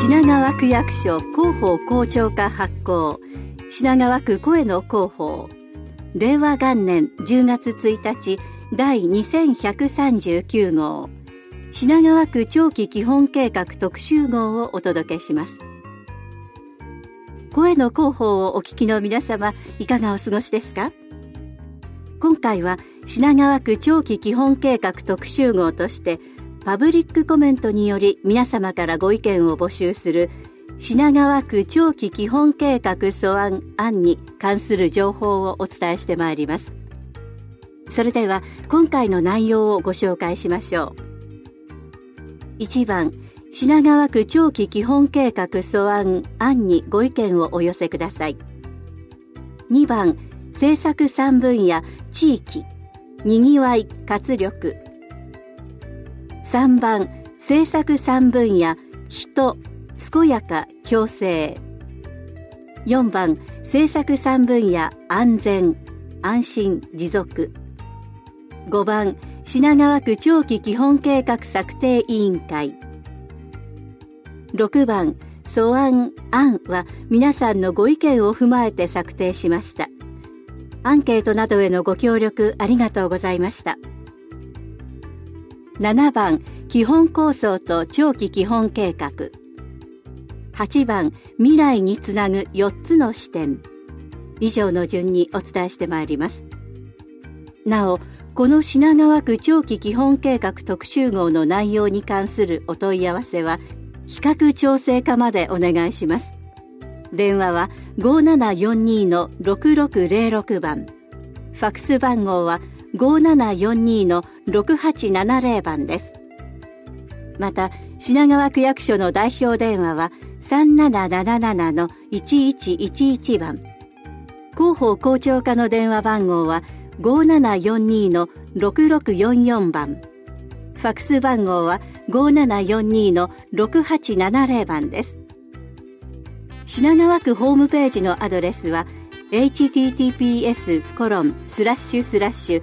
品川区役所広報広聴課発行品川区声の広報令和元年10月1日第2139号品川区長期基本計画特集号をお届けします声の広報をお聞きの皆様いかがお過ごしですか今回は品川区長期基本計画特集号としてパブリックコメントにより皆様からご意見を募集する品川区長期基本計画素案案に関する情報をお伝えしてまいりますそれでは今回の内容をご紹介しましょう1番品川区長期基本計画素案案にご意見をお寄せください2番政策3分野地域にぎわい活力3番政策3分野人健やか共生4番政策3分野安全安心持続5番品川区長期基本計画策定委員会6番素案案は皆さんのご意見を踏まえて策定しましたアンケートなどへのご協力ありがとうございました。7番基本構想と長期基本計画8番未来につなぐ4つの視点以上の順にお伝えしてまいりますなおこの品川区長期基本計画特集号の内容に関するお問い合わせは比較調整課までお願いします電話は5742-6606番ファックス番号は5742-6870番です。また、品川区役所の代表電話は3777-1111番。広報広聴課の電話番号は5742-6644番。ファクス番号は5742-6870番です。品川区ホームページのアドレスは https コロンスラッシュスラッシュ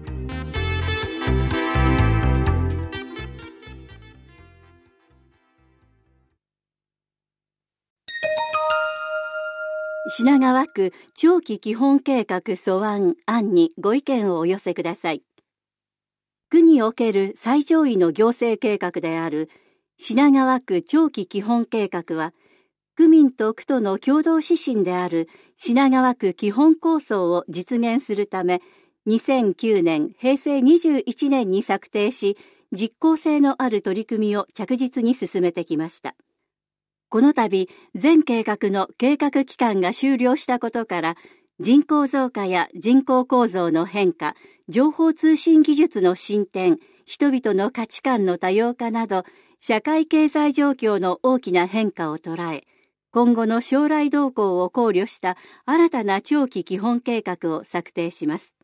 品川区長期基本計画素案案にご意見をお寄せください。区における最上位の行政計画である品川区長期基本計画は、区民と区との共同指針である品川区基本構想を実現するため、2009年平成21年に策定し、実効性のある取り組みを着実に進めてきました。この度、全計画の計画期間が終了したことから、人口増加や人口構造の変化、情報通信技術の進展、人々の価値観の多様化など、社会経済状況の大きな変化を捉え、今後の将来動向を考慮した新たな長期基本計画を策定します。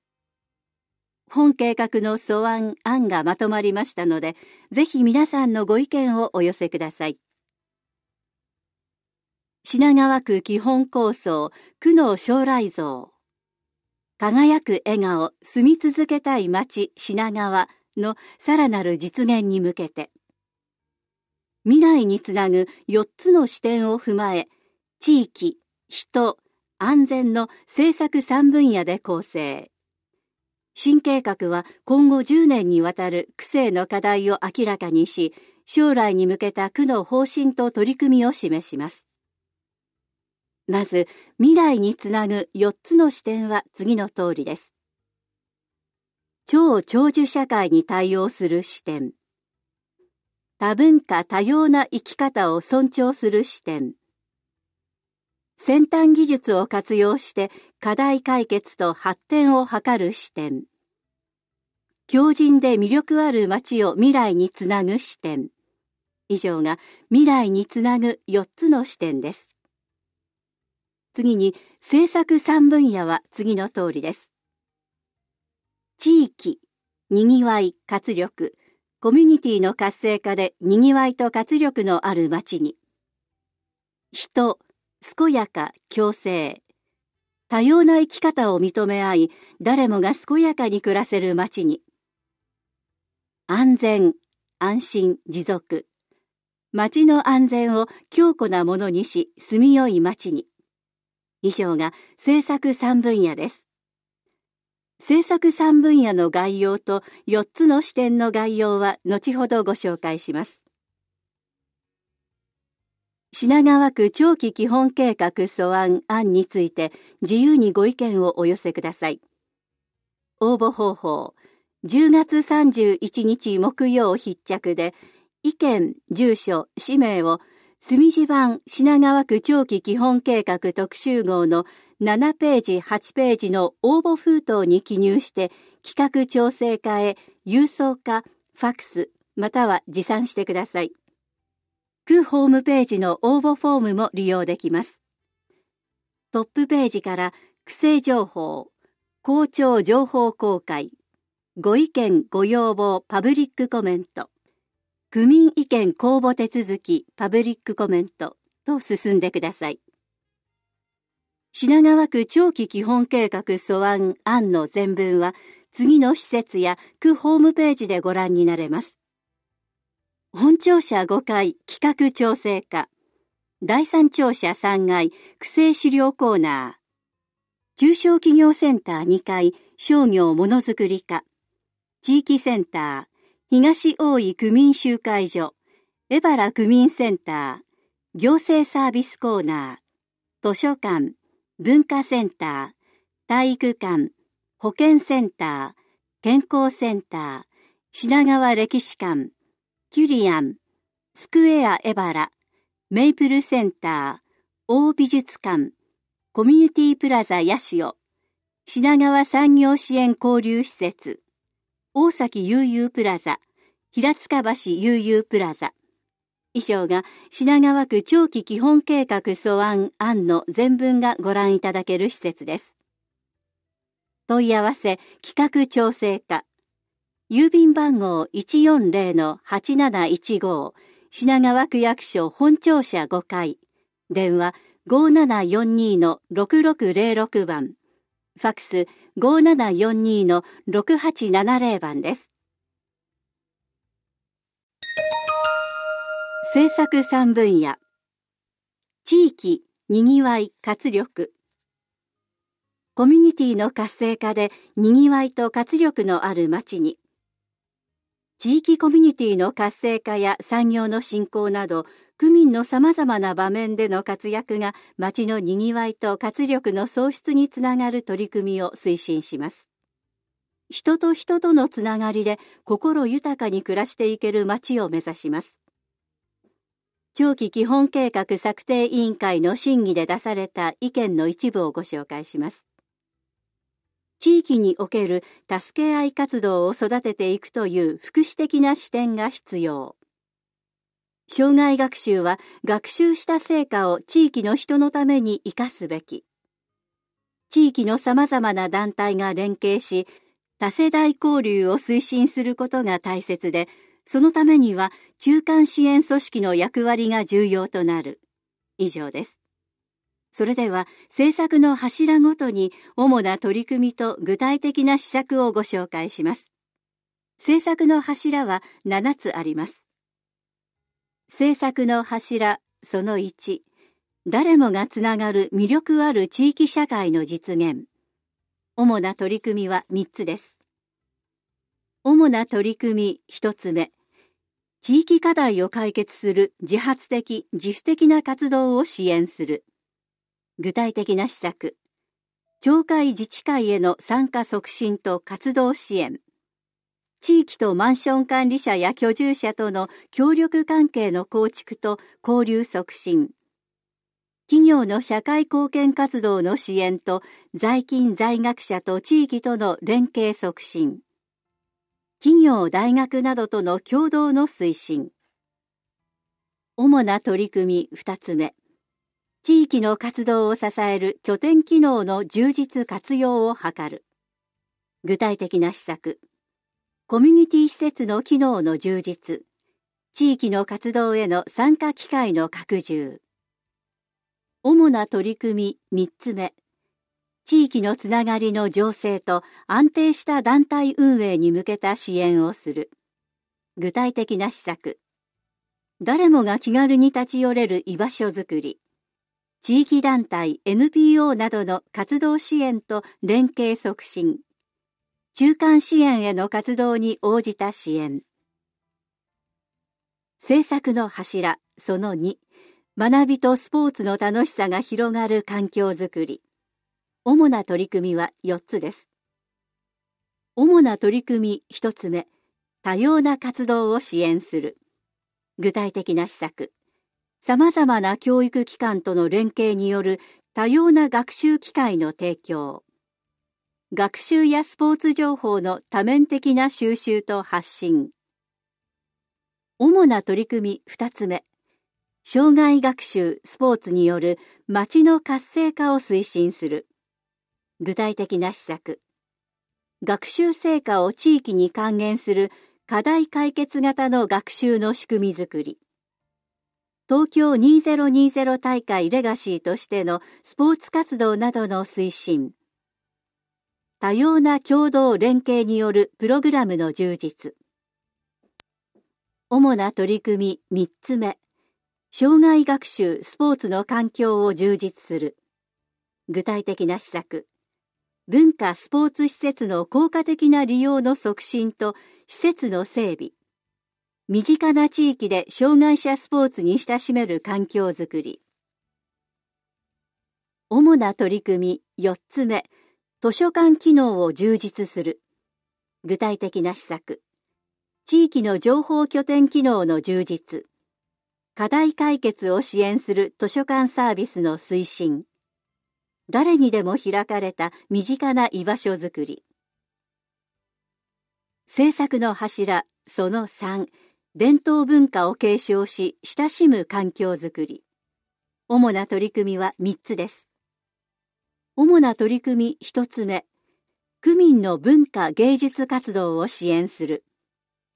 本計画の素案案がまとまりましたので、ぜひ皆さんのご意見をお寄せください。品川区基本構想区の将来像輝く笑顔住み続けたい街品川のさらなる実現に向けて未来につなぐ4つの視点を踏まえ地域人安全の政策3分野で構成新計画は今後10年にわたる区政の課題を明らかにし将来に向けた区の方針と取り組みを示しますまず未来につなぐ4つの視点は次の通りです超長寿社会に対応する視点多文化多様な生き方を尊重する視点先端技術を活用して課題解決と発展を図る視点強靭で魅力ある街を未来につなぐ視点以上が未来につなぐ4つの視点です次に政策3分野は次の通りです。地域、にぎわい、活力、コミュニティの活性化でにぎわいと活力のある町に。人、健やか、共生。多様な生き方を認め合い、誰もが健やかに暮らせる町に。安全、安心、持続。町の安全を強固なものにし、住みよい町に。以上が政策3分野です。政策3分野の概要と4つの視点の概要は後ほどご紹介します。品川区長期基本計画素案案について自由にご意見をお寄せください。応募方法10月31日木曜必着で意見、住所、氏名を墨字版品川区長期基本計画特集号の7ページ8ページの応募封筒に記入して企画調整課へ郵送かファクスまたは持参してください。区ホームページの応募フォームも利用できます。トップページから区政情報、校長情報公開、ご意見ご要望パブリックコメント、区民意見公募手続きパブリックコメントと進んでください。品川区長期基本計画素案案の全文は次の施設や区ホームページでご覧になれます。本庁舎5階企画調整課、第三庁舎3階区政資料コーナー、中小企業センター2階商業ものづくり課、地域センター東大井区民集会所、江原区民センター、行政サービスコーナー、図書館、文化センター、体育館、保健センター、健康センター、品川歴史館、キュリアン、スクエア江原、メイプルセンター、大美術館、コミュニティプラザ八潮、品川産業支援交流施設、大崎悠々プラザ、平塚橋悠々プラザ。以上が品川区長期基本計画素案案の全文がご覧いただける施設です。問い合わせ企画調整課郵便番号140-8715品川区役所本庁舎5階電話5742-6606番ファックス5742の6870番です。政策三分野。地域、にぎわい、活力。コミュニティの活性化でにぎわいと活力のある町に。地域コミュニティの活性化や産業の振興など区民のさまざまな場面での活躍が町のにぎわいと活力の創出につながる取り組みを推進します人と人とのつながりで心豊かに暮らしていける町を目指します長期基本計画策定委員会の審議で出された意見の一部をご紹介します地域における助け合い活動を育てていくという福祉的な視点が必要障害学習は学習した成果を地域の人のために生かすべき。地域の様々な団体が連携し、多世代交流を推進することが大切で、そのためには中間支援組織の役割が重要となる。以上です。それでは政策の柱ごとに主な取り組みと具体的な施策をご紹介します。政策の柱は7つあります。政策の柱その1誰もがつながる魅力ある地域社会の実現主な取り組みは3つです主な取り組み1つ目地域課題を解決する自発的自主的な活動を支援する具体的な施策町会自治会への参加促進と活動支援地域とマンション管理者や居住者との協力関係の構築と交流促進企業の社会貢献活動の支援と在勤在学者と地域との連携促進企業大学などとの共同の推進主な取り組み2つ目地域の活動を支える拠点機能の充実活用を図る具体的な施策コミュニティ施設の機能の充実、地域の活動への参加機会の拡充。主な取り組み3つ目。地域のつながりの醸成と安定した団体運営に向けた支援をする。具体的な施策。誰もが気軽に立ち寄れる居場所づくり。地域団体 NPO などの活動支援と連携促進。中間支援への活動に応じた支援政策の柱その2学びとスポーツの楽しさが広がる環境づくり主な取り組みは4つです主な取り組み1つ目多様な活動を支援する具体的な施策さまざまな教育機関との連携による多様な学習機会の提供学習やスポーツ情報の多面的な収集と発信主な取り組み2つ目障害学習スポーツによる町の活性化を推進する具体的な施策学習成果を地域に還元する課題解決型の学習の仕組みづくり東京2020大会レガシーとしてのスポーツ活動などの推進多様な共同連携によるプログラムの充実主な取り組み3つ目障害学習スポーツの環境を充実する具体的な施策文化スポーツ施設の効果的な利用の促進と施設の整備身近な地域で障害者スポーツに親しめる環境づくり主な取り組み4つ目図書館機能を充実する。具体的な施策。地域の情報拠点機能の充実。課題解決を支援する図書館サービスの推進。誰にでも開かれた身近な居場所づくり。政策の柱、その3、伝統文化を継承し、親しむ環境づくり。主な取り組みは3つです。主な取り組み1つ目区民の文化芸術活動を支援する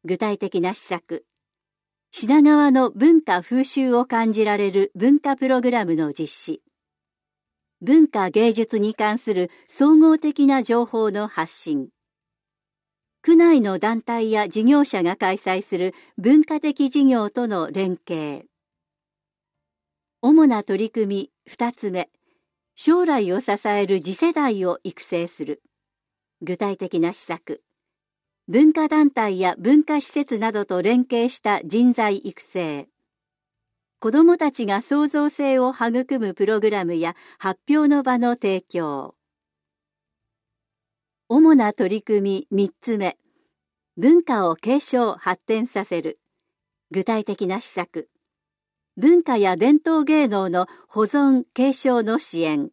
具体的な施策品川の文化風習を感じられる文化プログラムの実施文化芸術に関する総合的な情報の発信区内の団体や事業者が開催する文化的事業との連携主な取り組み2つ目将来を支える次世代を育成する具体的な施策文化団体や文化施設などと連携した人材育成子どもたちが創造性を育むプログラムや発表の場の提供主な取り組み3つ目文化を継承発展させる具体的な施策文化や伝統芸能の保存・継承の支援、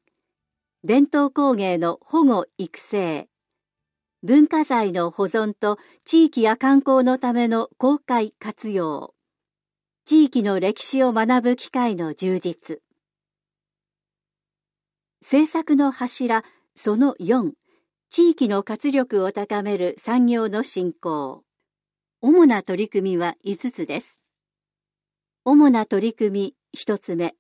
伝統工芸の保護・育成、文化財の保存と地域や観光のための公開・活用、地域の歴史を学ぶ機会の充実、政策の柱その4、地域の活力を高める産業の振興。主な取り組みは5つです。主な取り組み一つ目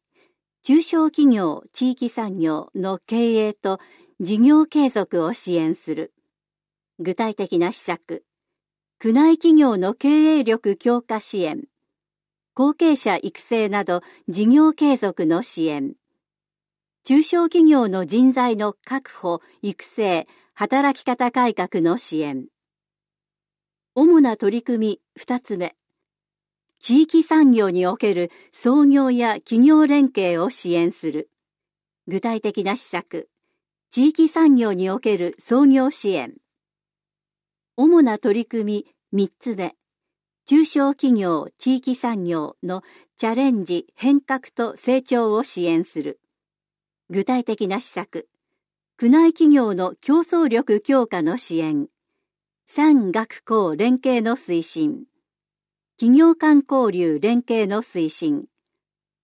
中小企業地域産業の経営と事業継続を支援する具体的な施策区内企業の経営力強化支援後継者育成など事業継続の支援中小企業の人材の確保育成働き方改革の支援主な取り組み二つ目地域産業における創業や企業連携を支援する。具体的な施策、地域産業における創業支援。主な取り組み3つ目、中小企業・地域産業のチャレンジ・変革と成長を支援する。具体的な施策、区内企業の競争力強化の支援、産学校連携の推進。企業間交流連携の推進、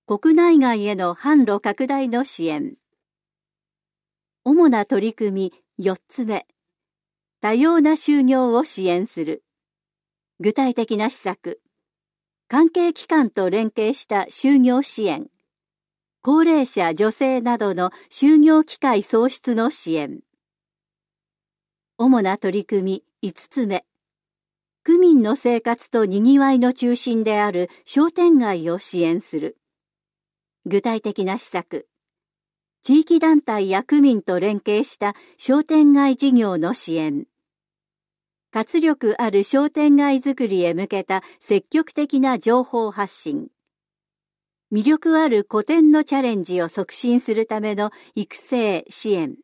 国内外への販路拡大の支援。主な取り組み4つ目、多様な就業を支援する。具体的な施策、関係機関と連携した就業支援、高齢者・女性などの就業機会創出の支援。主な取り組み5つ目、区民の生活と賑わいの中心である商店街を支援する。具体的な施策。地域団体や区民と連携した商店街事業の支援。活力ある商店街づくりへ向けた積極的な情報発信。魅力ある古典のチャレンジを促進するための育成支援。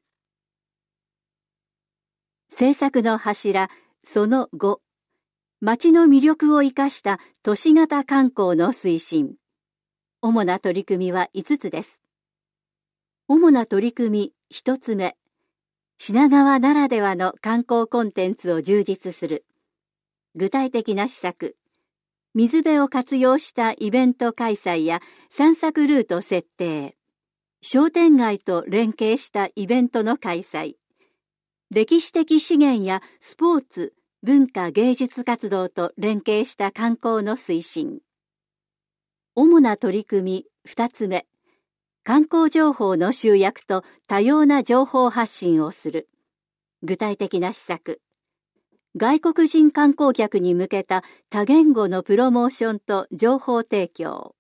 政策の柱、その5。町の魅力を生かした都市型観光の推進。主な取り組みは5つです。主な取り組み1つ目。品川ならではの観光コンテンツを充実する。具体的な施策。水辺を活用したイベント開催や散策ルート設定。商店街と連携したイベントの開催歴史的資源やスポーツ文化芸術活動と連携した観光の推進主な取り組み2つ目観光情報の集約と多様な情報発信をする具体的な施策外国人観光客に向けた多言語のプロモーションと情報提供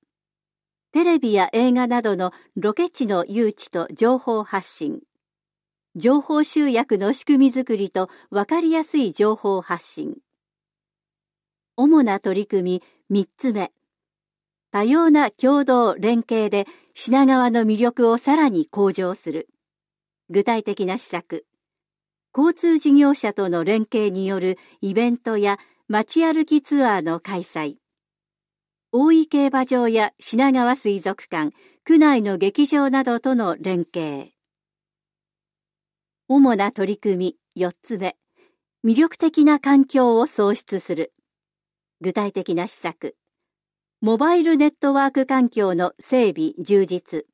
テレビや映画などのロケ地の誘致と情報発信情報集約の仕組みづくりと分かりやすい情報発信主な取り組み3つ目多様な共同連携で品川の魅力をさらに向上する具体的な施策交通事業者との連携によるイベントや街歩きツアーの開催大井競馬場や品川水族館区内の劇場などとの連携主な取り組み4つ目魅力的な環境を創出する具体的な施策モバイルネットワーク環境の整備充実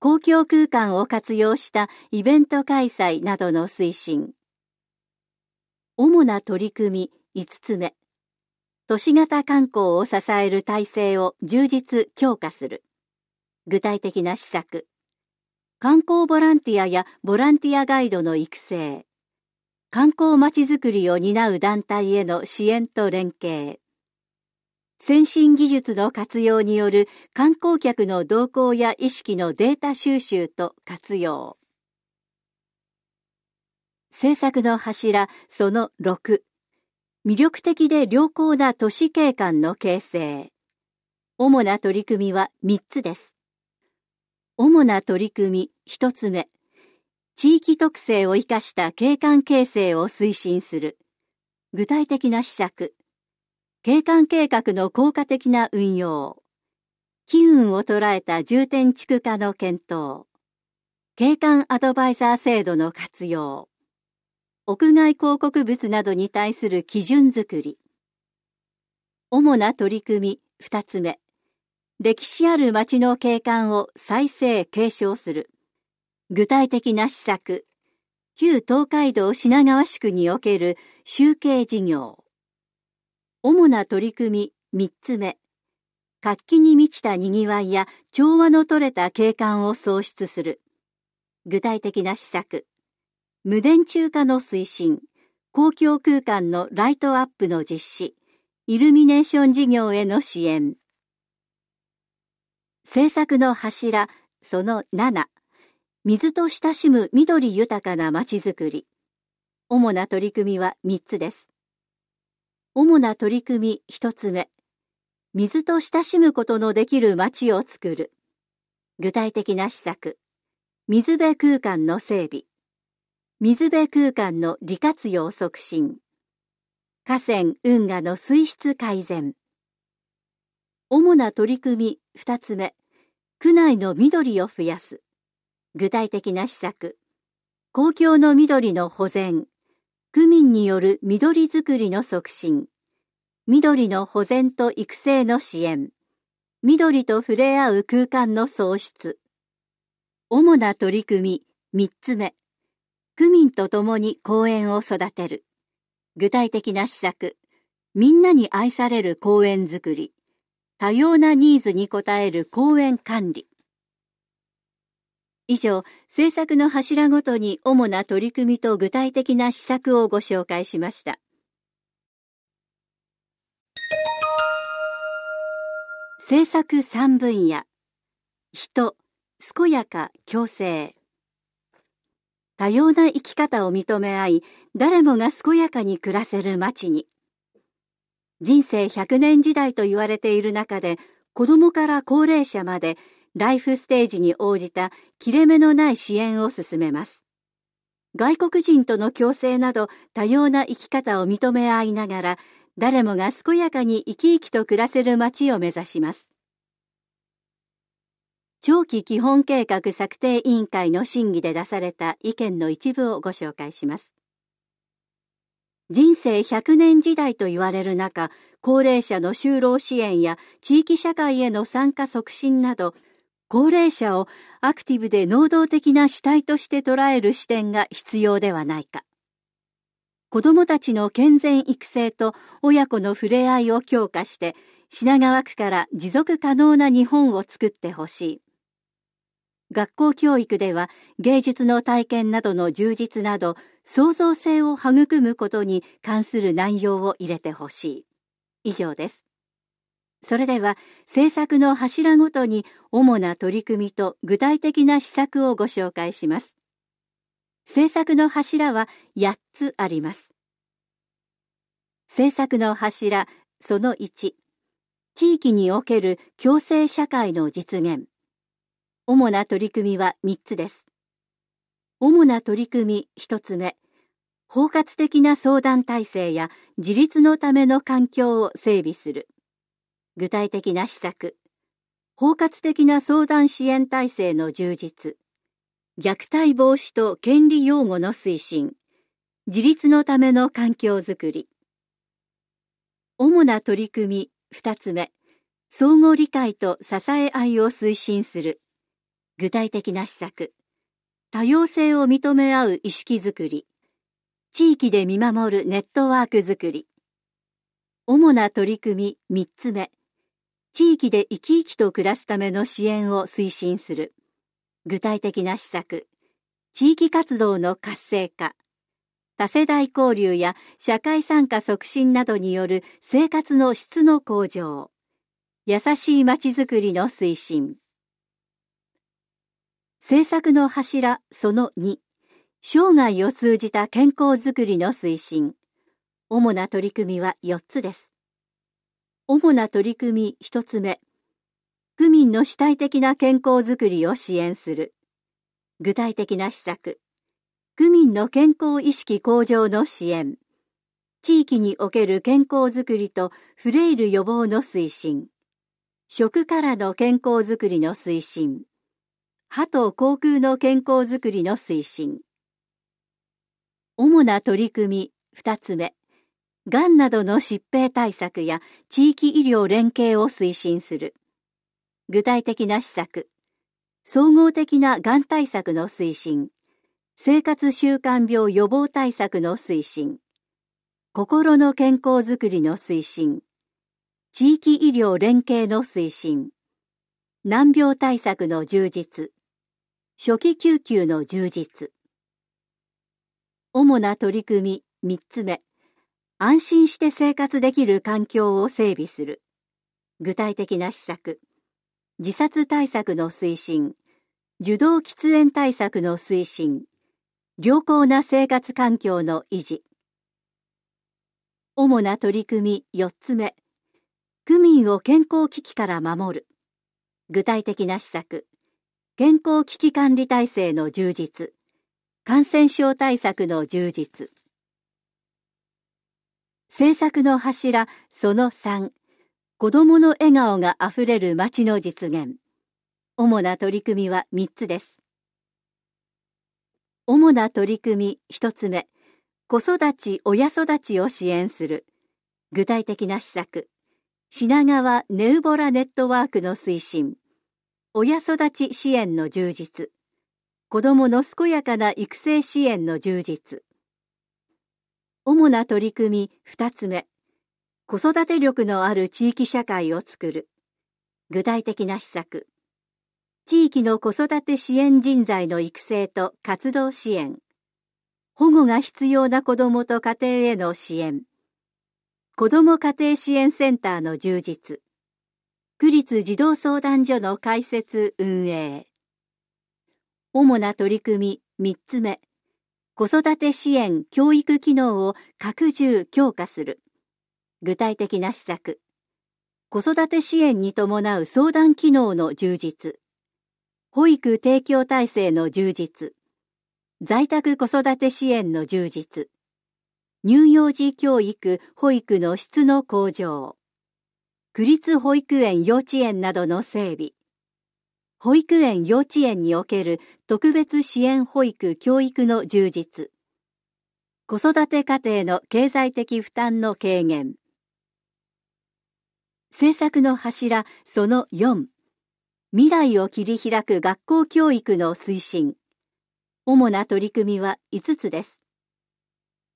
公共空間を活用したイベント開催などの推進主な取り組み5つ目都市型観光を支える体制を充実強化する具体的な施策観光ボランティアやボランティアガイドの育成、観光まちづくりを担う団体への支援と連携、先進技術の活用による観光客の動向や意識のデータ収集と活用。政策の柱その6魅力的で良好な都市景観の形成主な取り組みは3つです主な取り組み1つ目地域特性を生かした景観形成を推進する具体的な施策景観計画の効果的な運用機運を捉えた重点地区化の検討景観アドバイザー制度の活用屋外広告物などに対する基準づくり主な取り組み2つ目歴史ある町の景観を再生・継承する。具体的な施策、旧東海道品川宿における集計事業。主な取り組み3つ目。活気に満ちた賑わいや調和の取れた景観を創出する。具体的な施策。無電柱化の推進、公共空間のライトアップの実施、イルミネーション事業への支援。政策の柱その7水と親しむ緑豊かな街づくり主な取り組みは3つです主な取り組み1つ目水と親しむことのできる街をつくる具体的な施策水辺空間の整備水辺空間の利活用促進河川運河の水質改善主な取り組み2つ目、区内の緑を増やす。具体的な施策。公共の緑の保全。区民による緑づくりの促進。緑の保全と育成の支援。緑と触れ合う空間の創出。主な取り組み3つ目。区民と共に公園を育てる。具体的な施策。みんなに愛される公園づくり。多様なニーズに応える公園管理。以上、政策の柱ごとに主な取り組みと具体的な施策をご紹介しました。政策3分野。人、健やか、共生。多様な生き方を認め合い、誰もが健やかに暮らせる街に。人生100年時代と言われている中で子どもから高齢者までライフステージに応じた切れ目のない支援を進めます外国人との共生など多様な生き方を認め合いながら誰もが健やかに生き生きと暮らせる街を目指します長期基本計画策定委員会の審議で出された意見の一部をご紹介します人生100年時代と言われる中、高齢者の就労支援や地域社会への参加促進など、高齢者をアクティブで能動的な主体として捉える視点が必要ではないか。子どもたちの健全育成と親子の触れ合いを強化して、品川区から持続可能な日本を作ってほしい。学校教育では芸術の体験などの充実など創造性を育むことに関する内容を入れてほしい以上ですそれでは政策の柱ごとに主な取り組みと具体的な施策をご紹介します政策の柱は8つあります政策の柱その1地域における共生社会の実現主な取り組みは3つです。主な取り組み1つ目、包括的な相談体制や自立のための環境を整備する。具体的な施策、包括的な相談支援体制の充実、虐待防止と権利擁護の推進、自立のための環境づくり。主な取り組み2つ目、相互理解と支え合いを推進する。具体的な施策、多様性を認め合う意識づくり、地域で見守るネットワークづくり、主な取り組み3つ目、地域で生き生きと暮らすための支援を推進する、具体的な施策、地域活動の活性化、多世代交流や社会参加促進などによる生活の質の向上、優しいまちづくりの推進。政策の柱その2、生涯を通じた健康づくりの推進。主な取り組みは4つです。主な取り組み1つ目、区民の主体的な健康づくりを支援する。具体的な施策、区民の健康意識向上の支援、地域における健康づくりとフレイル予防の推進、食からの健康づくりの推進、歯と口腔の健康づくりの推進主な取り組み2つ目がんなどの疾病対策や地域医療連携を推進する具体的な施策総合的ながん対策の推進生活習慣病予防対策の推進心の健康づくりの推進地域医療連携の推進難病対策の充実初期救急の充実主な取り組み3つ目安心して生活できる環境を整備する具体的な施策自殺対策の推進受動喫煙対策の推進良好な生活環境の維持主な取り組み4つ目区民を健康危機から守る具体的な施策健康危機管理体制の充実、感染症対策の充実。政策の柱その3、子供の笑顔があふれる街の実現。主な取り組みは3つです。主な取り組み1つ目、子育ち・親育ちを支援する。具体的な施策、品川ネウボラネットワークの推進。親育ち支援の充実子どもの健やかな育成支援の充実主な取り組み2つ目子育て力のある地域社会をつくる具体的な施策地域の子育て支援人材の育成と活動支援保護が必要な子どもと家庭への支援子ども家庭支援センターの充実区立児童相談所の開設運営主な取り組み3つ目子育て支援教育機能を拡充強化する具体的な施策子育て支援に伴う相談機能の充実保育提供体制の充実在宅子育て支援の充実乳幼児教育保育の質の向上区立保育園幼稚園などの整備保育園幼稚園における特別支援保育教育の充実子育て家庭の経済的負担の軽減政策の柱その4未来を切り開く学校教育の推進主な取り組みは5つです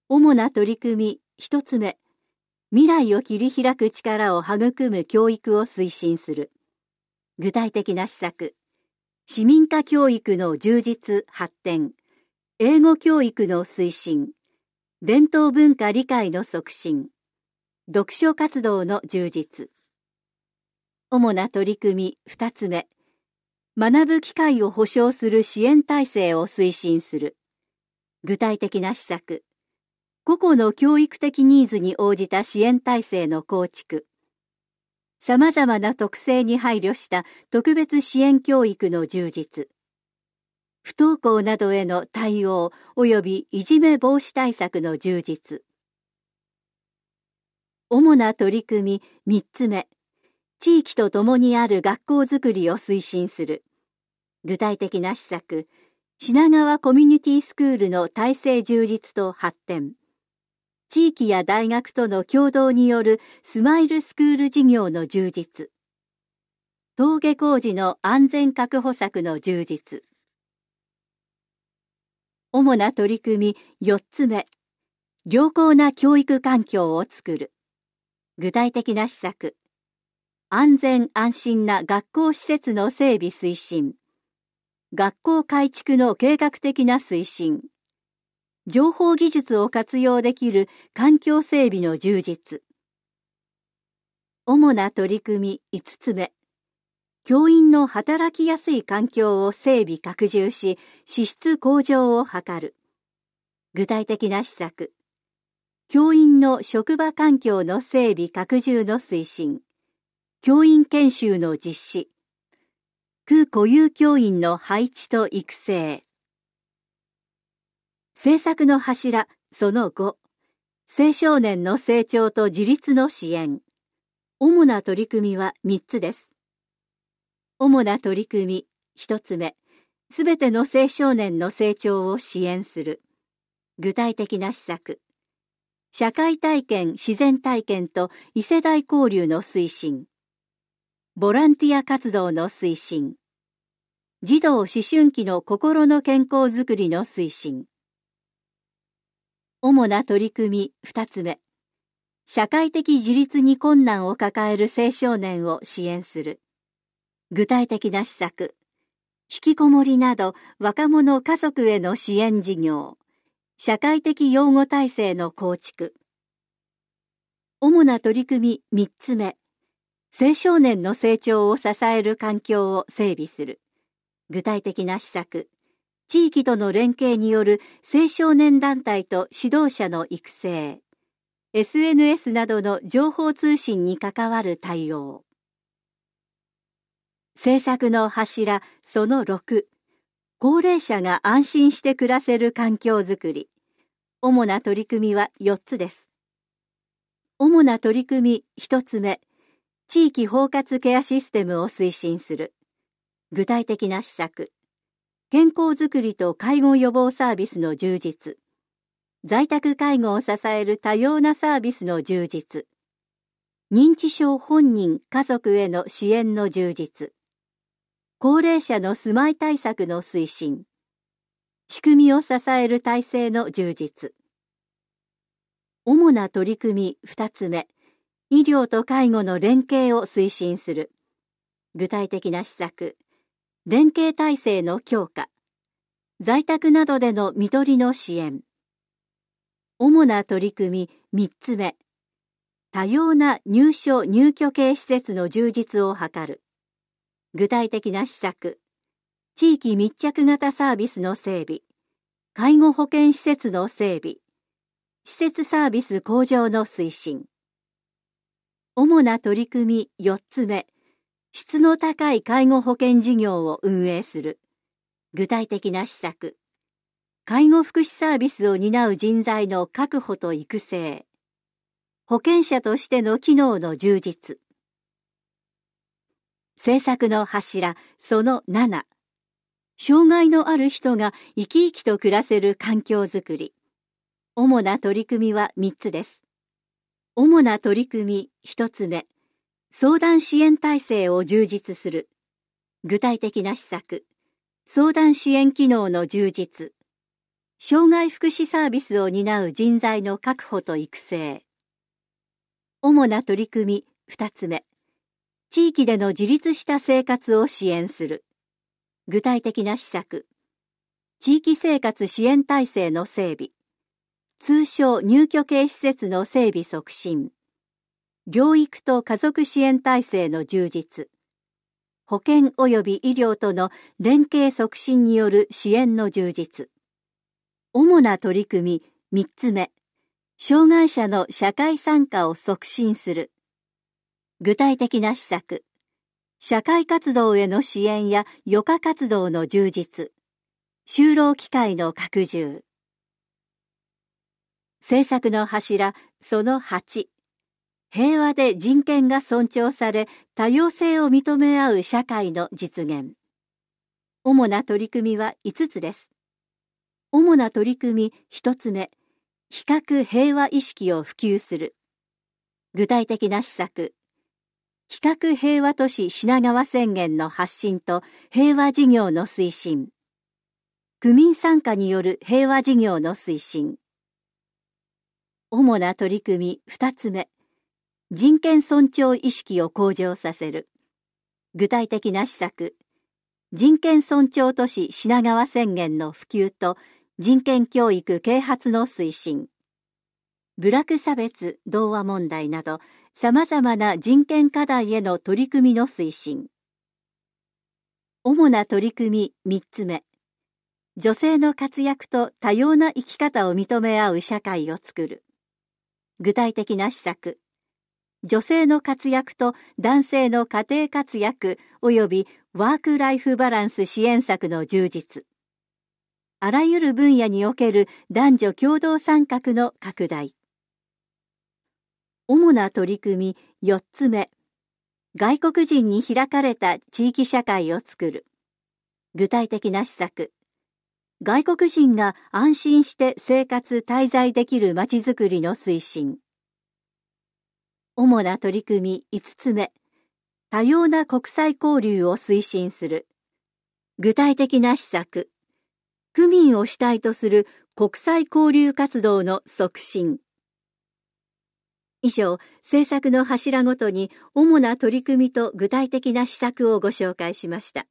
主な取り組み1つ目未来を切り開く力を育む教育を推進する具体的な施策市民化教育の充実発展英語教育の推進伝統文化理解の促進読書活動の充実主な取り組み2つ目学ぶ機会を保障する支援体制を推進する具体的な施策個々の教育的ニーズに応じた支援体制の構築さまざまな特性に配慮した特別支援教育の充実不登校などへの対応及びいじめ防止対策の充実主な取り組み3つ目地域とともにある学校づくりを推進する具体的な施策品川コミュニティスクールの体制充実と発展地域や大学との共同によるスマイルスクール事業の充実登下工事の安全確保策の充実主な取り組み4つ目良好な教育環境を作る具体的な施策安全安心な学校施設の整備推進学校改築の計画的な推進情報技術を活用できる環境整備の充実主な取り組み5つ目教員の働きやすい環境を整備拡充し資質向上を図る具体的な施策教員の職場環境の整備拡充の推進教員研修の実施区固有教員の配置と育成政策の柱その5青少年の成長と自立の支援主な取り組みは3つです主な取り組み1つ目すべての青少年の成長を支援する具体的な施策社会体験自然体験と異世代交流の推進ボランティア活動の推進児童思春期の心の健康づくりの推進主な取り組み2つ目社会的自立に困難を抱える青少年を支援する具体的な施策引きこもりなど若者家族への支援事業社会的養護体制の構築主な取り組み3つ目青少年の成長を支える環境を整備する具体的な施策地域との連携による青少年団体と指導者の育成、SNS などの情報通信に関わる対応。政策の柱その6、高齢者が安心して暮らせる環境づくり。主な取り組みは4つです。主な取り組み1つ目、地域包括ケアシステムを推進する。具体的な施策。健康づくりと介護予防サービスの充実在宅介護を支える多様なサービスの充実認知症本人家族への支援の充実高齢者の住まい対策の推進仕組みを支える体制の充実主な取り組み2つ目医療と介護の連携を推進する具体的な施策連携体制の強化、在宅などでのみどりの支援。主な取り組み3つ目、多様な入所入居系施設の充実を図る。具体的な施策、地域密着型サービスの整備、介護保健施設の整備、施設サービス向上の推進。主な取り組み4つ目、質の高い介護保険事業を運営する具体的な施策介護福祉サービスを担う人材の確保と育成保険者としての機能の充実政策の柱その7障害のある人が生き生きと暮らせる環境づくり主な取り組みは3つです主な取り組み1つ目相談支援体制を充実する。具体的な施策。相談支援機能の充実。障害福祉サービスを担う人材の確保と育成。主な取り組み2つ目。地域での自立した生活を支援する。具体的な施策。地域生活支援体制の整備。通称入居系施設の整備促進。療育と家族支援体制の充実、保健及び医療との連携促進による支援の充実、主な取り組み3つ目、障害者の社会参加を促進する、具体的な施策、社会活動への支援や余暇活動の充実、就労機会の拡充、政策の柱その8平和で人権が尊重され多様性を認め合う社会の実現主な取り組みは5つです主な取り組み1つ目比較平和意識を普及する具体的な施策比較平和都市品川宣言の発信と平和事業の推進区民参加による平和事業の推進主な取り組み2つ目人権尊重意識を向上させる具体的な施策人権尊重都市品川宣言の普及と人権教育啓発の推進部落差別童話問題などさまざまな人権課題への取り組みの推進主な取り組み3つ目女性の活躍と多様な生き方を認め合う社会をつくる具体的な施策女性の活躍と男性の家庭活躍及びワーク・ライフ・バランス支援策の充実あらゆる分野における男女共同参画の拡大主な取り組み4つ目外国人に開かれた地域社会をつくる具体的な施策外国人が安心して生活滞在できるまちづくりの推進主な取り組み5つ目、多様な国際交流を推進する。具体的な施策、区民を主体とする国際交流活動の促進。以上、政策の柱ごとに主な取り組みと具体的な施策をご紹介しました。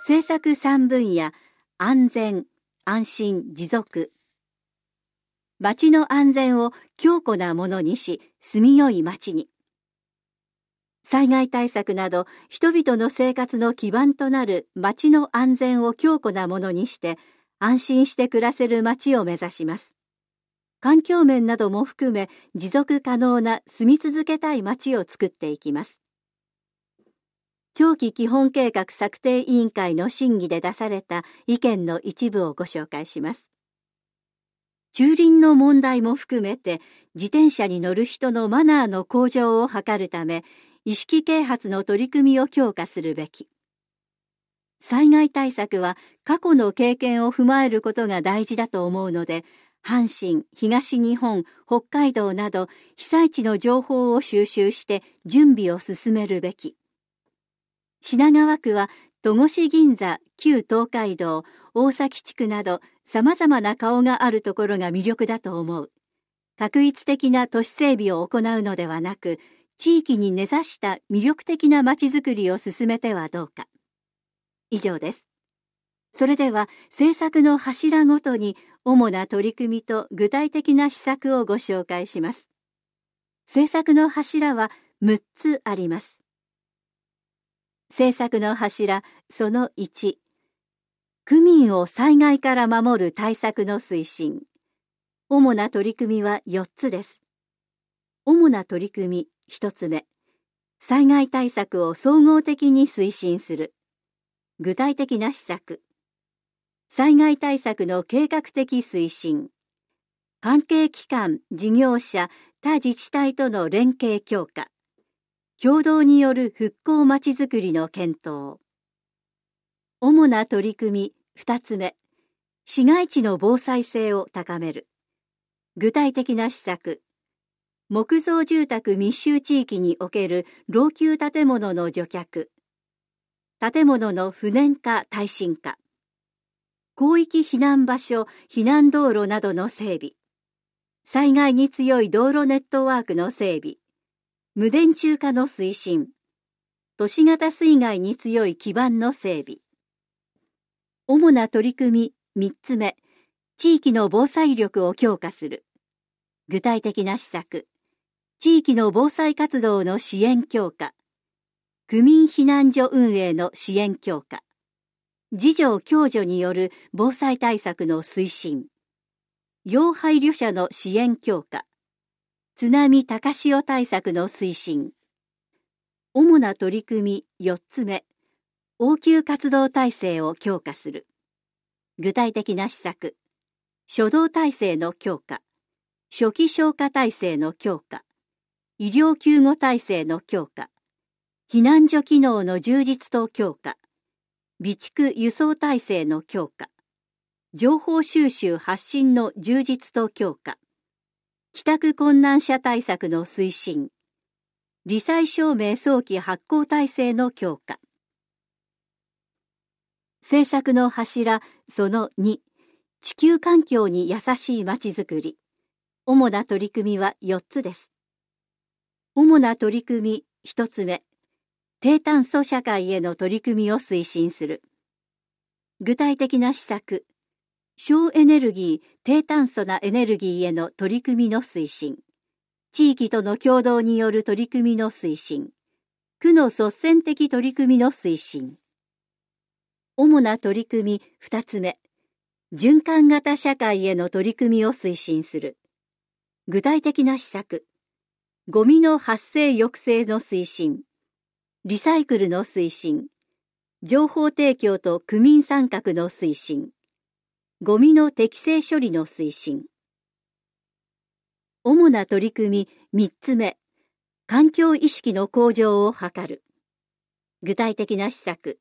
政策3分野、安全、安心、持続。町の安全を強固なものにし、住みよい町に。災害対策など、人々の生活の基盤となる町の安全を強固なものにして、安心して暮らせる町を目指します。環境面なども含め、持続可能な住み続けたい町を作っていきます。長期基本計画策定委員会の審議で出された意見の一部をご紹介します。駐輪の問題も含めて自転車に乗る人のマナーの向上を図るため意識啓発の取り組みを強化するべき災害対策は過去の経験を踏まえることが大事だと思うので阪神東日本北海道など被災地の情報を収集して準備を進めるべき品川区は戸越銀座旧東海道大崎地区など様々な顔があるところが魅力だと思う。画一的な都市整備を行うのではなく、地域に根ざした魅力的なまちづくりを進めてはどうか。以上です。それでは政策の柱ごとに主な取り組みと具体的な施策をご紹介します。政策の柱は6つあります。政策の柱その1区民を災害から守る対策の推進主な取り組みは4つです主な取り組み1つ目災害対策を総合的に推進する具体的な施策災害対策の計画的推進関係機関事業者他自治体との連携強化共同による復興まちづくりの検討主な取り組み2つ目市街地の防災性を高める具体的な施策木造住宅密集地域における老朽建物の除却建物の不燃化耐震化広域避難場所避難道路などの整備災害に強い道路ネットワークの整備無電柱化の推進都市型水害に強い基盤の整備主な取り組み3つ目、地域の防災力を強化する。具体的な施策、地域の防災活動の支援強化、区民避難所運営の支援強化、自助共助による防災対策の推進、要配慮者の支援強化、津波高潮対策の推進、主な取り組み4つ目、応急活動体制を強化する具体的な施策初動体制の強化初期消火体制の強化医療救護体制の強化避難所機能の充実と強化備蓄輸送体制の強化情報収集発信の充実と強化帰宅困難者対策の推進罹災証明早期発行体制の強化政策の柱その2地球環境に優しいまちづくり主な取り組みは4つです主な取り組み1つ目低炭素社会への取り組みを推進する具体的な施策省エネルギー低炭素なエネルギーへの取り組みの推進地域との共同による取り組みの推進区の率先的取り組みの推進主な取り組み2つ目、循環型社会への取り組みを推進する。具体的な施策、ゴミの発生抑制の推進、リサイクルの推進、情報提供と区民参画の推進、ゴミの適正処理の推進。主な取り組み3つ目、環境意識の向上を図る。具体的な施策、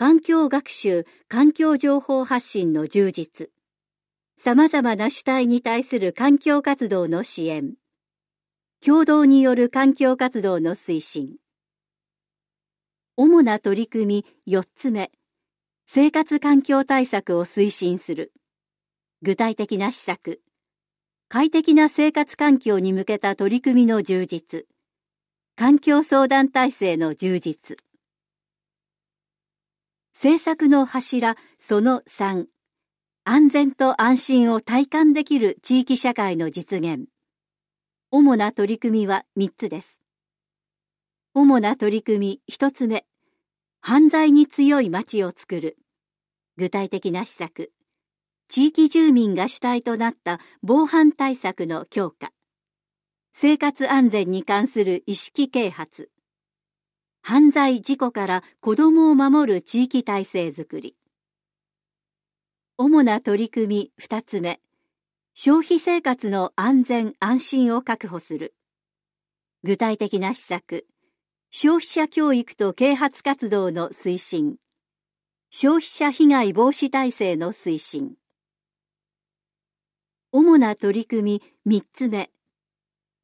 環境学習・環境情報発信の充実、様々な主体に対する環境活動の支援、共同による環境活動の推進、主な取り組み4つ目、生活環境対策を推進する、具体的な施策、快適な生活環境に向けた取り組みの充実、環境相談体制の充実。政策の柱その3安全と安心を体感できる地域社会の実現主な取り組みは3つです主な取り組み1つ目犯罪に強い街を作る具体的な施策地域住民が主体となった防犯対策の強化生活安全に関する意識啓発犯罪事故から子どもを守る地域体制づくり主な取り組み2つ目消費生活の安全安心を確保する具体的な施策消費者教育と啓発活動の推進消費者被害防止体制の推進主な取り組み3つ目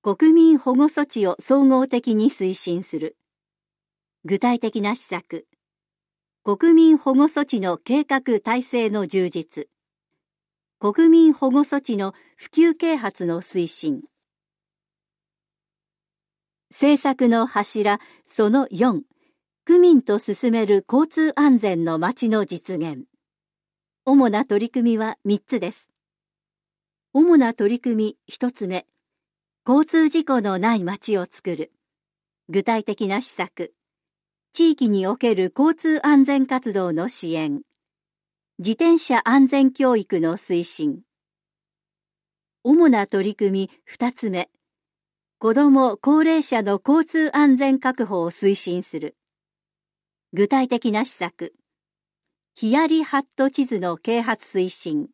国民保護措置を総合的に推進する具体的な施策国民保護措置の計画体制の充実国民保護措置の普及啓発の推進政策の柱その4区民と進める交通安全の街の実現主な取り組みは3つです主な取り組み1つ目交通事故のない街をつくる具体的な施策地域における交通安全活動の支援、自転車安全教育の推進。主な取り組み2つ目、子ども・高齢者の交通安全確保を推進する。具体的な施策、ヒヤリハット地図の啓発推進。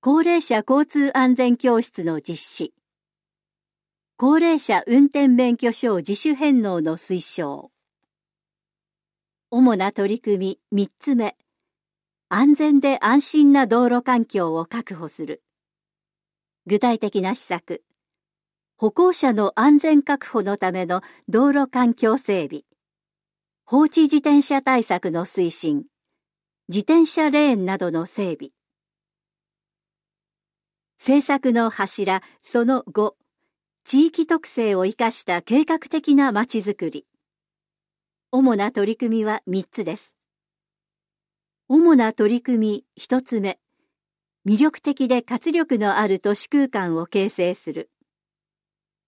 高齢者交通安全教室の実施。高齢者運転免許証自主返納の推奨。主な取り組み3つ目安全で安心な道路環境を確保する具体的な施策歩行者の安全確保のための道路環境整備放置自転車対策の推進自転車レーンなどの整備政策の柱その5地域特性を生かした計画的なまちづくり主な取り組みは3つです。主な取り組み1つ目、魅力的で活力のある都市空間を形成する。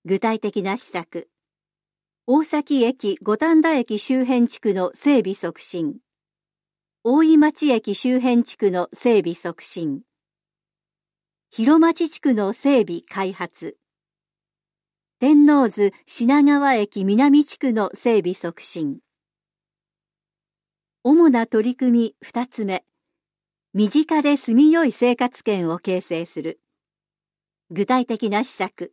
具体的な施策、大崎駅五反田駅周辺地区の整備促進、大井町駅周辺地区の整備促進、広町地区の整備開発、天王洲品川駅南地区の整備促進主な取り組み2つ目身近で住みよい生活圏を形成する具体的な施策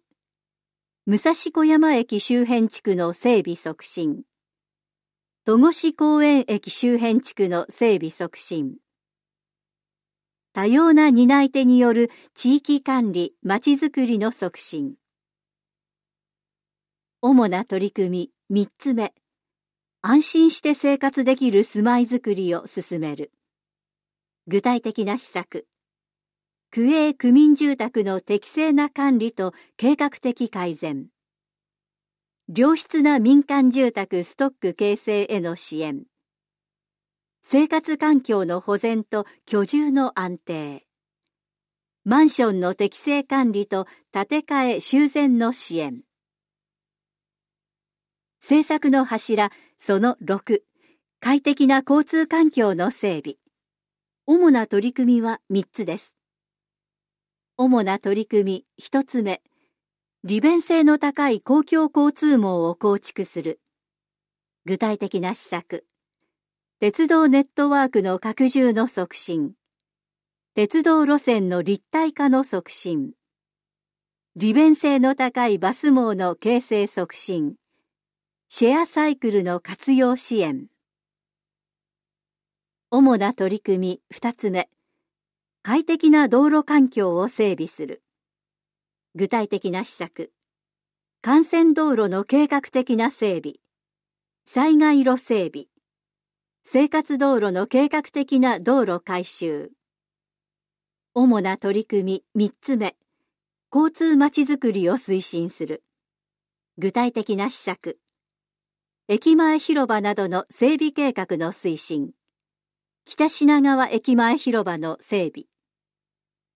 武蔵小山駅周辺地区の整備促進戸越公園駅周辺地区の整備促進多様な担い手による地域管理・まちづくりの促進主な取り組み3つ目安心して生活できる住まいづくりを進める具体的な施策区営区民住宅の適正な管理と計画的改善良質な民間住宅ストック形成への支援生活環境の保全と居住の安定マンションの適正管理と建て替え修繕の支援政策の柱その6、快適な交通環境の整備。主な取り組みは3つです。主な取り組み1つ目、利便性の高い公共交通網を構築する。具体的な施策。鉄道ネットワークの拡充の促進。鉄道路線の立体化の促進。利便性の高いバス網の形成促進。シェアサイクルの活用支援主な取り組み2つ目快適な道路環境を整備する具体的な施策幹線道路の計画的な整備災害路整備生活道路の計画的な道路改修主な取り組み3つ目交通まちづくりを推進する具体的な施策駅前広場などの整備計画の推進北品川駅前広場の整備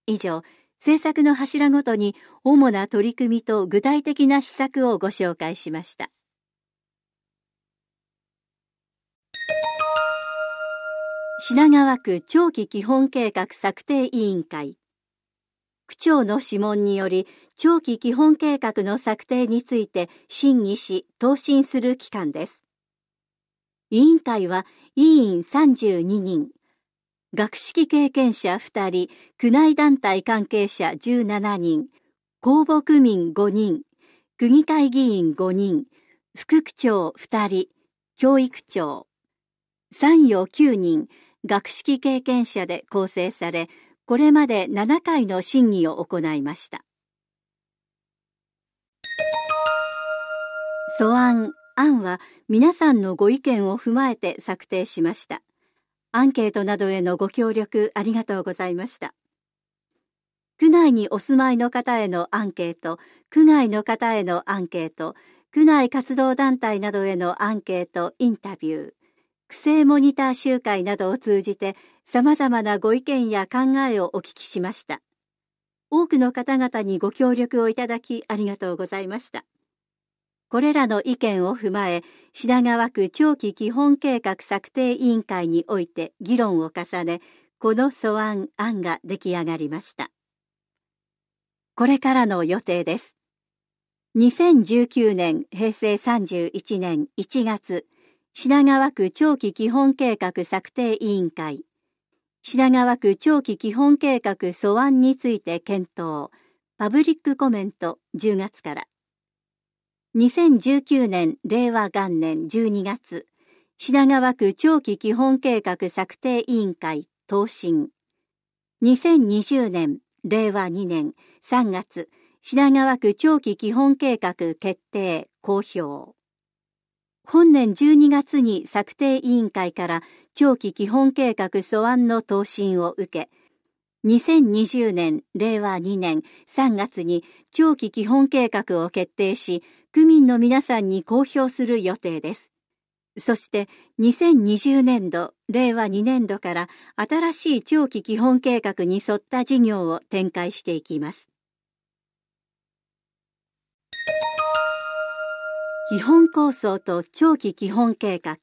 以上政策の柱ごとに主な取り組みと具体的な施策をご紹介しました品川区長期基本計画策定委員会区長の諮問により長期基本計画の策定について審議し答申する機関です委員会は委員32人学識経験者2人区内団体関係者17人公募区民5人区議会議員5人副区長2人教育長参与9人学識経験者で構成されこれまで7回の審議を行いました素案案は皆さんのご意見を踏まえて策定しましたアンケートなどへのご協力ありがとうございました区内にお住まいの方へのアンケート区外の方へのアンケート区内活動団体などへのアンケートインタビュー区政モニター集会などを通じてさまざまなご意見や考えをお聞きしました。多くの方々にご協力をいただきありがとうございました。これらの意見を踏まえ、品川区長期基本計画策定委員会において議論を重ね、この素案案が出来上がりました。これからの予定です。2019年平成31年1月、品川区長期基本計画策定委員会品川区長期基本計画素案について検討パブリックコメント10月から2019年令和元年12月品川区長期基本計画策定委員会答申2020年令和2年3月品川区長期基本計画決定公表本年12月に策定委員会から長期基本計画素案の答申を受け、2020年令和2年3月に長期基本計画を決定し、区民の皆さんに公表する予定です。そして2020年度令和2年度から新しい長期基本計画に沿った事業を展開していきます。基本構想と長期基本計画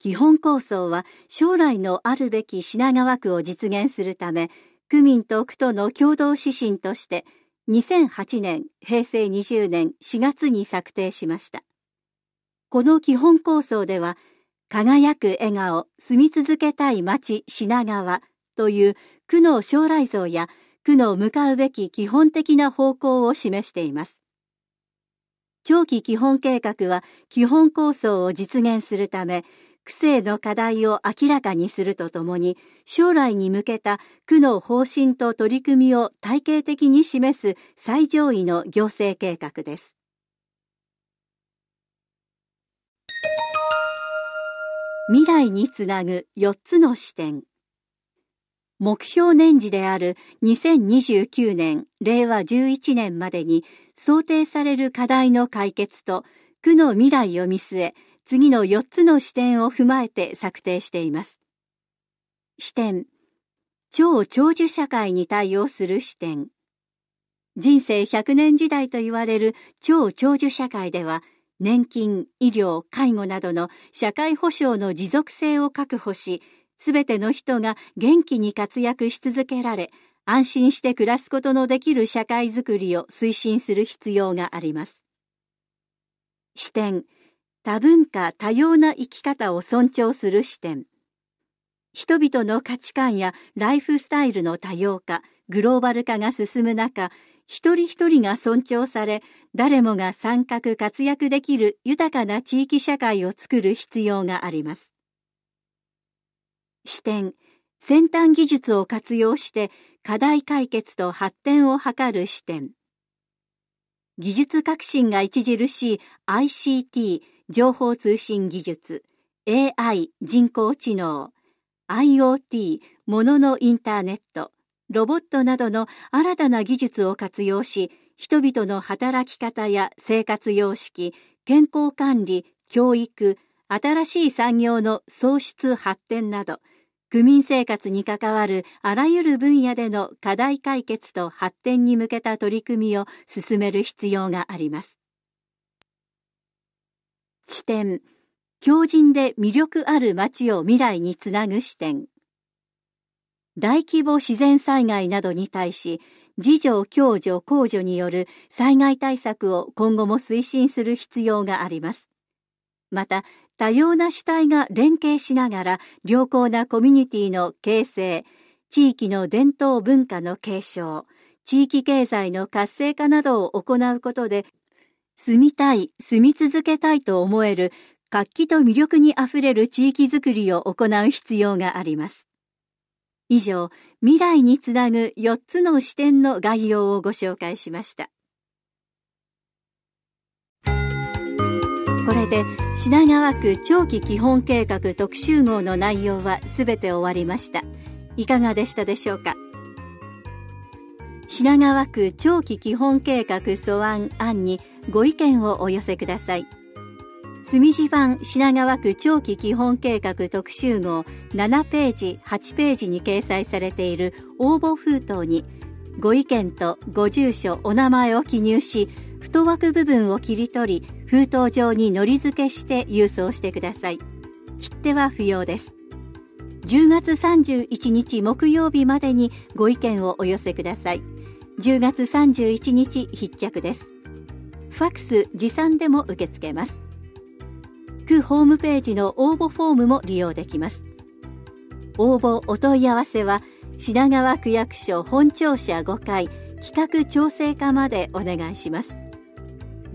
基本構想は将来のあるべき品川区を実現するため、区民と区との共同指針として、2008年、平成20年4月に策定しました。この基本構想では、輝く笑顔、住み続けたい街、品川という区の将来像や区の向かうべき基本的な方向を示しています。長期基本計画は基本構想を実現するため、区政の課題を明らかにするとともに将来に向けた区の方針と取り組みを体系的に示す最上位の行政計画です未来につなぐ4つの視点目標年次である2029年令和11年までに想定される課題の解決と区の未来を見据え次の4つの視点を踏まえて策定しています。視点、超長寿社会に対応する視点。人生100年時代と言われる超長寿社会では、年金、医療、介護などの社会保障の持続性を確保し、すべての人が元気に活躍し続けられ、安心して暮らすことのできる社会づくりを推進する必要があります。視点、多文化多様な生き方を尊重する視点人々の価値観やライフスタイルの多様化グローバル化が進む中一人一人が尊重され誰もが参画活躍できる豊かな地域社会を作る必要があります視点先端技術を活用して課題解決と発展を図る視点技術革新が著しい ICT 情報通信技術、AI 人工知能、IoT もののインターネット、ロボットなどの新たな技術を活用し、人々の働き方や生活様式、健康管理、教育、新しい産業の創出発展など、区民生活に関わるあらゆる分野での課題解決と発展に向けた取り組みを進める必要があります。視点強靭で魅力ある街を未来につなぐ視点大規模自然災害などに対し自助共助公助による災害対策を今後も推進する必要がありますまた多様な主体が連携しながら良好なコミュニティの形成地域の伝統文化の継承地域経済の活性化などを行うことで住みたい、住み続けたいと思える活気と魅力にあふれる地域づくりを行う必要があります。以上、未来につなぐ4つの視点の概要をご紹介しました。これで品川区長期基本計画特集号の内容はすべて終わりました。いかがでしたでしょうか品川区長期基本計画素案案にご意見をお寄せください墨地版品川区長期基本計画特集号7ページ8ページに掲載されている応募封筒にご意見とご住所お名前を記入し太枠部分を切り取り封筒状にのり付けして郵送してください切手は不要です10月31日木曜日までにご意見をお寄せください10月31日必着ですファクス持参でも受け付けます区ホームページの応募フォームも利用できます応募お問い合わせは品川区役所本庁舎5階企画調整課までお願いします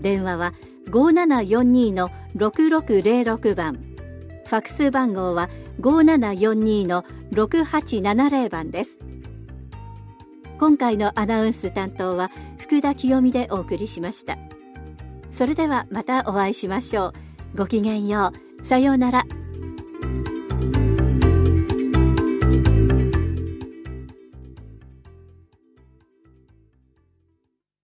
電話は5742の6606番ファクス番号は5742の6870番です今回のアナウンス担当は福田清美でお送りしました。それではまたお会いしましょう。ごきげんよう。さようなら。